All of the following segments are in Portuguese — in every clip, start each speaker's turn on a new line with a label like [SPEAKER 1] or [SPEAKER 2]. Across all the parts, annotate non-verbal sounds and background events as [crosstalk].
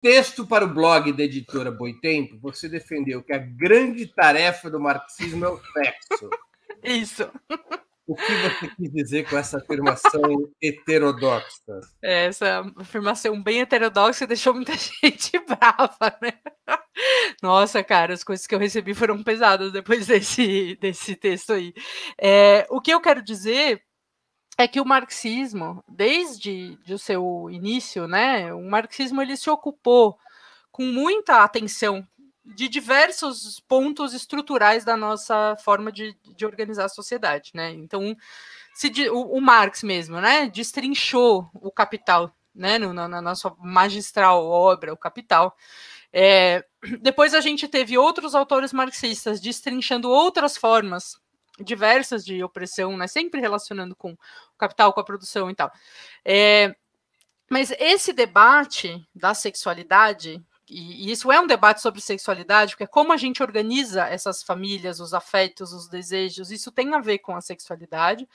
[SPEAKER 1] texto para o blog da editora Boitempo, você defendeu que a grande tarefa do marxismo é o sexo. Isso. O que você quis dizer com essa afirmação heterodoxa? É, essa afirmação bem heterodoxa deixou muita [laughs] gente brava, né? Nossa, cara, as coisas que eu recebi foram pesadas depois desse, desse texto aí. É, o que eu quero dizer é que o marxismo, desde o seu início, né, o marxismo ele se ocupou com muita atenção de diversos pontos estruturais da nossa forma de, de organizar a sociedade, né? Então, se o, o Marx mesmo, né, destrinchou o capital, né, no, na, na nossa magistral obra, o Capital. É, [clears throat] depois a gente teve outros autores marxistas destrinchando outras formas diversas de opressão, né? Sempre relacionando com o capital, com a produção e tal. É, mas esse debate da sexualidade e, isso é um debate sobre sexualidade, porque é como a gente organiza essas famílias, os afetos, os desejos, isso tem a ver com a sexualidade.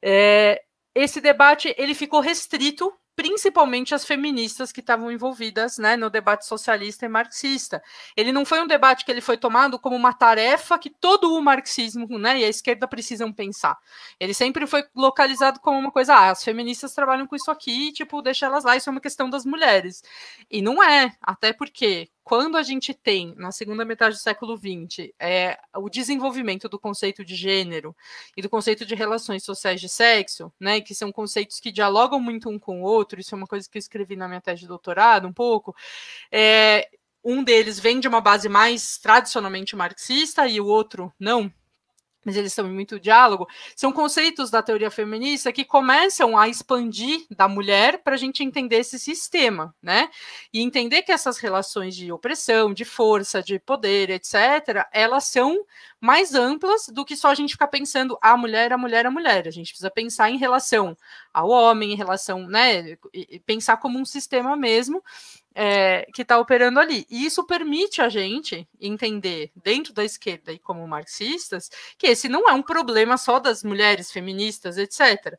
[SPEAKER 1] É, esse debate ele ficou restrito principalmente as feministas que estavam envolvidas né, no debate socialista e marxista. Ele não foi um debate que ele foi tomado como uma tarefa que todo o marxismo né, e a esquerda precisam pensar. Ele sempre foi localizado como uma coisa, ah, as feministas trabalham com isso aqui, tipo, deixa elas lá, isso é uma questão das mulheres. E não é, até porque quando a gente tem, na segunda metade do século XX, é, o desenvolvimento do conceito de gênero e do conceito de relações sociais de sexo, né, que são conceitos que dialogam muito um com o outro, isso é uma coisa que eu escrevi na minha tese de doutorado um pouco, é, um deles vem de uma base mais tradicionalmente marxista e o outro não, mas eles estão em muito diálogo, são conceitos da teoria feminista que começam a expandir da mulher para a gente entender esse sistema, né? E entender que essas relações de opressão, de força, de poder, etc., elas são mais amplas do que só a gente ficar pensando a ah, mulher, a mulher, a mulher. A gente precisa pensar em relação ao homem, em relação, né? Pensar como um sistema mesmo é, que está operando ali. E isso permite a gente entender, dentro da esquerda e como marxistas, que esse não é um problema só das mulheres feministas, etc.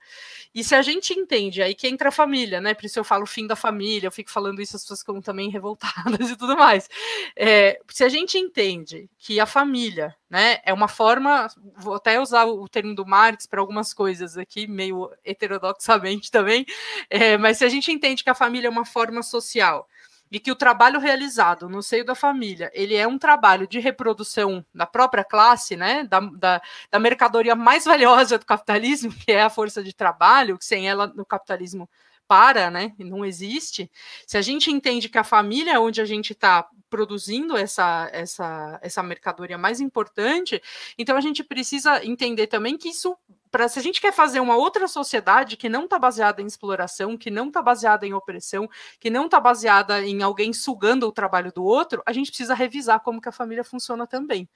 [SPEAKER 1] E se a gente entende, aí que entra a família, né? Por isso eu falo fim da família, eu fico falando isso, as pessoas ficam também revoltadas [laughs] e tudo mais. É, se a gente entende que a família né? É uma forma, vou até usar o termo do Marx para algumas coisas aqui, meio heterodoxamente também, é, mas se a gente entende que a família é uma forma social e que o trabalho realizado no seio da família ele é um trabalho de reprodução da própria classe, né, da, da, da mercadoria mais valiosa do capitalismo, [laughs] que é a força de trabalho, que sem ela no capitalismo para, né? Não existe. Se a gente entende que a família é onde a gente está produzindo essa, essa, essa mercadoria mais importante, então a gente precisa entender também que isso Pra, se a gente quer fazer uma outra sociedade que não está baseada em exploração, que não está baseada em opressão, que não está baseada em alguém sugando o trabalho do outro, a gente precisa revisar como que a família funciona também.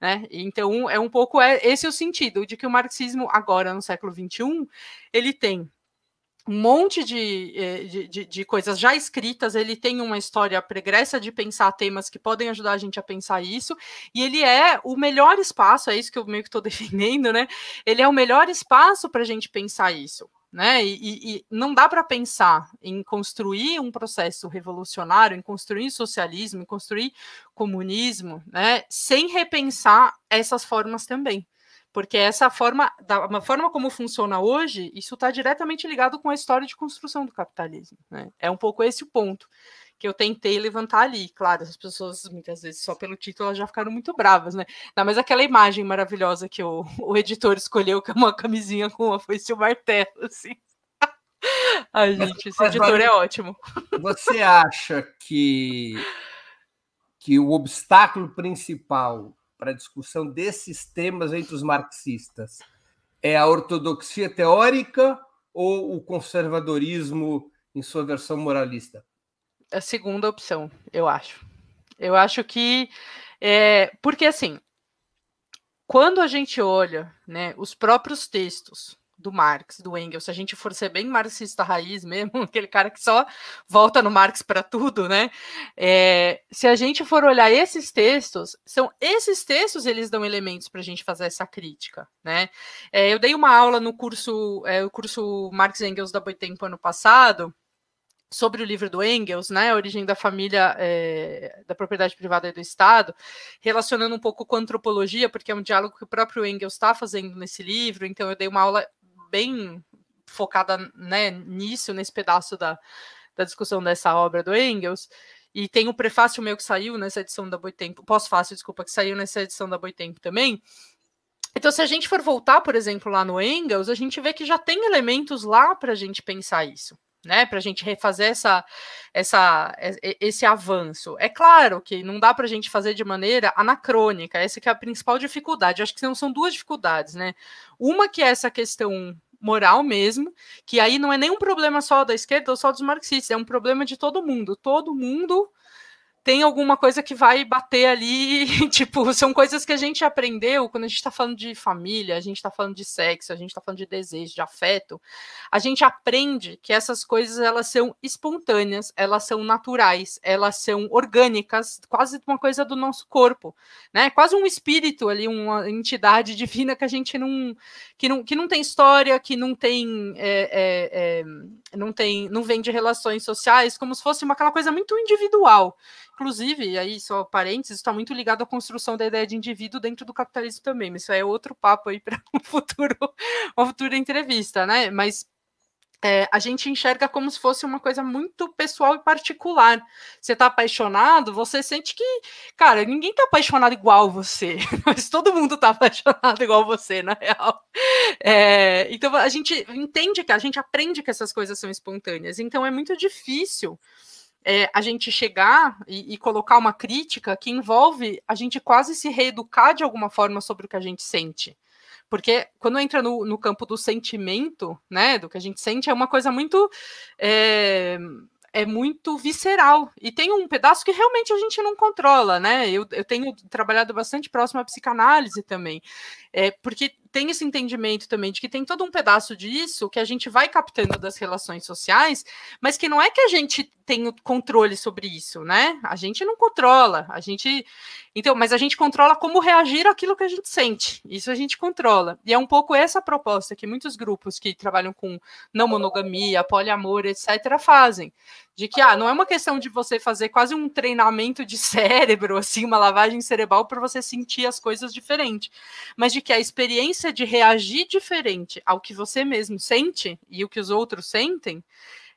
[SPEAKER 1] Né? Então, é um pouco é, esse é o sentido de que o marxismo, agora no século XXI, ele tem um monte de, eh, de, de, de, coisas já escritas, ele tem uma história pregressa de pensar temas que podem ajudar a gente a pensar isso, e ele é o melhor espaço, é isso que eu meio que estou [laughs] defendendo, né? Ele é o melhor espaço para a gente pensar isso. Né? E, e não dá para pensar em construir um processo revolucionário, em construir socialismo, em construir comunismo, né? sem repensar essas formas também porque essa forma, da uma forma como funciona hoje, isso está diretamente ligado com a história de construção do capitalismo. Né? É um pouco esse o ponto que eu tentei levantar ali. Claro, as pessoas, muitas vezes, só pelo título, elas já ficaram muito bravas, né? Não, mas aquela imagem maravilhosa que o, o editor escolheu, que é uma camisinha com uma foice e um martelo, assim. [laughs] Ai, gente, esse editor é ótimo. Você acha que, que o obstáculo principal para a discussão desses temas entre os marxistas? É a ortodoxia teórica ou o conservadorismo em sua versão moralista? A segunda opção, eu acho. Eu acho que. É, porque, assim, quando a gente olha né, os próprios textos do Marx, do Engels, se a gente for ser bem marxista raiz mesmo, [laughs] aquele cara que só volta no Marx para tudo, né? É, se a gente for olhar esses textos, são esses textos eles dão elementos para a gente fazer essa crítica, né? É, eu dei uma aula no curso, é, o curso Marx e Engels da Boitempo ano passado, sobre o livro do Engels, né, a origem da família é, da propriedade privada e do Estado, relacionando um pouco com antropologia, porque é um diálogo que o próprio Engels está fazendo nesse livro. Então eu dei uma aula bem focada né, nisso, nesse pedaço da, da discussão dessa obra do Engels. E tem o prefácio meu que saiu nessa edição da Boitempo, pós-fácil, desculpa, que saiu nessa edição da Boitempo também. Então, se a gente for voltar, por exemplo, lá no Engels, a gente vê que já tem elementos lá para a gente pensar isso. Né, para a gente refazer essa, essa, esse avanço. É claro que não dá para a gente fazer de maneira anacrônica, essa que é a principal dificuldade. acho que são duas dificuldades. Né? Uma que é essa questão moral mesmo, que aí não é nenhum problema só da esquerda ou só dos marxistas, é um problema de todo mundo. Todo mundo tem alguma coisa que vai bater ali, [laughs] tipo, são coisas que a gente aprendeu quando a gente está falando de família, a gente está falando de sexo, a gente está falando de desejo, de afeto. A gente aprende que essas coisas elas são espontâneas, elas são naturais, elas são orgânicas, quase uma coisa do nosso corpo, né? Quase um espírito ali, uma entidade [laughs] divina que a gente não que não, que não tem história, que não tem é, é, é, não tem não vem de relações sociais, como se fosse uma, aquela coisa muito individual. Inclusive, aí só parênteses, está muito ligado à construção da ideia de indivíduo dentro do capitalismo também, mas isso é outro papo aí [laughs] para um futuro, uma futura entrevista, né? Mas é, a gente enxerga como se fosse uma coisa muito pessoal e particular. Você está apaixonado, você sente que, cara, ninguém está apaixonado igual você, [laughs] mas todo mundo está apaixonado igual você, na real. É, então a gente entende que a gente aprende que essas coisas são espontâneas. Então é muito difícil é, a gente chegar e, e, colocar uma crítica que envolve a gente quase se reeducar de alguma forma sobre o que a gente sente. Porque quando entra no, no campo do sentimento, né, do que a gente sente, é uma coisa muito. É, é muito visceral. E tem um pedaço que realmente a gente não controla, né? Eu, eu tenho trabalhado bastante próximo à psicanálise também. É, porque tem esse entendimento também de que tem todo um pedaço disso que a gente vai captando das relações sociais, mas que não é que a gente tem o controle sobre isso, né? A gente não controla, a gente. Então, mas a gente controla como reagir àquilo que a gente sente. Isso a gente controla. E é um pouco essa proposta que muitos grupos que trabalham com não monogamia, poliamor, etc., fazem. De que ah, não é uma questão de você fazer quase um treinamento de cérebro, assim, uma lavagem cerebral para você sentir as coisas diferente, mas de que a experiência tendência de reagir diferente ao que você mesmo sente e o que os outros sentem,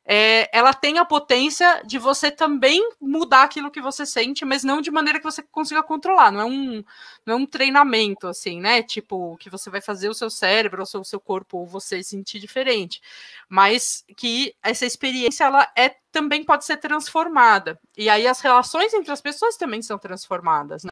[SPEAKER 1] é, ela tem a potência de você também mudar aquilo que você sente, mas não de maneira que você consiga controlar. Não é um, não é um treinamento, assim, né? Tipo, que você vai fazer o seu cérebro, ou o seu corpo, ou você sentir diferente. Mas que essa experiência, ela é também pode ser transformada. E aí as relações entre as pessoas também são transformadas, né?